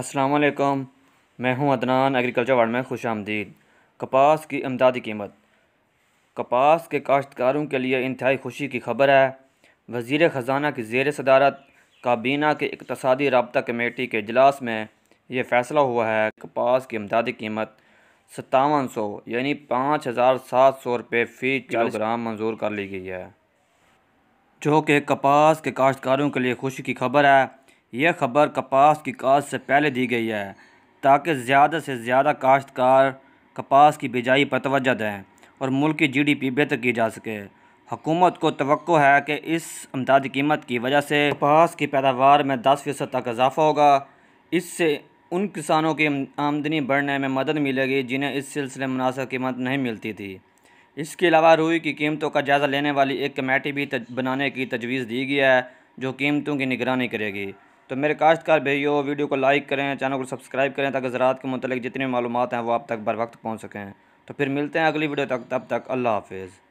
असलकम मैं हूं अदनान एग्रीकल्चर वार्ड में खुश आमदीद कपास की अमदादी कीमत कपास के काश्तकारों के लिए इंतहाई खुशी की खबर है वजीर ख़जाना की जेर सदारत काबीना के इकतसादी रबता कमेटी के अजलास में यह फ़ैसला हुआ है कपास की अमदादी कीमत सतावन सौ यानी पाँच हज़ार सात सौ रुपये फ़ी किलोग्राम मंजूर कर ली गई है जो कि कपास के काश्तकारों के लिए खुशी की खबर है यह खबर कपास की काश से पहले दी गई है ताकि ज़्यादा से ज़्यादा काश्तकार कपास की बिजाई पर तोज्जा दें और मुल्क की जी डी पी बेहतर की जा सके हुकूमत को तो है कि इस अमदादी कीमत की वजह से कपास की पैदावार में दस फ़ीसद तक इजाफा होगा इससे उन किसानों की आमदनी बढ़ने में मदद मिलेगी जिन्हें इस सिलसिले मुनासब कीमत नहीं मिलती थी इसके अलावा रुई की कीमतों का जायज़ा लेने वाली एक कमेटी भी बनाने की तजवीज़ दी गई है जो कीमतों की निगरानी करेगी तो मेरे काश्तकार भैया वीडियो को लाइक करें चैनल को सब्सक्राइब करें ताकि ज़रात के मतलब जितनी मालूम हैं वो आप तक बर वक्त पहुँच सकें तो फिर मिलते हैं अगली वीडियो तक तब तक अल्लाह हाफिज़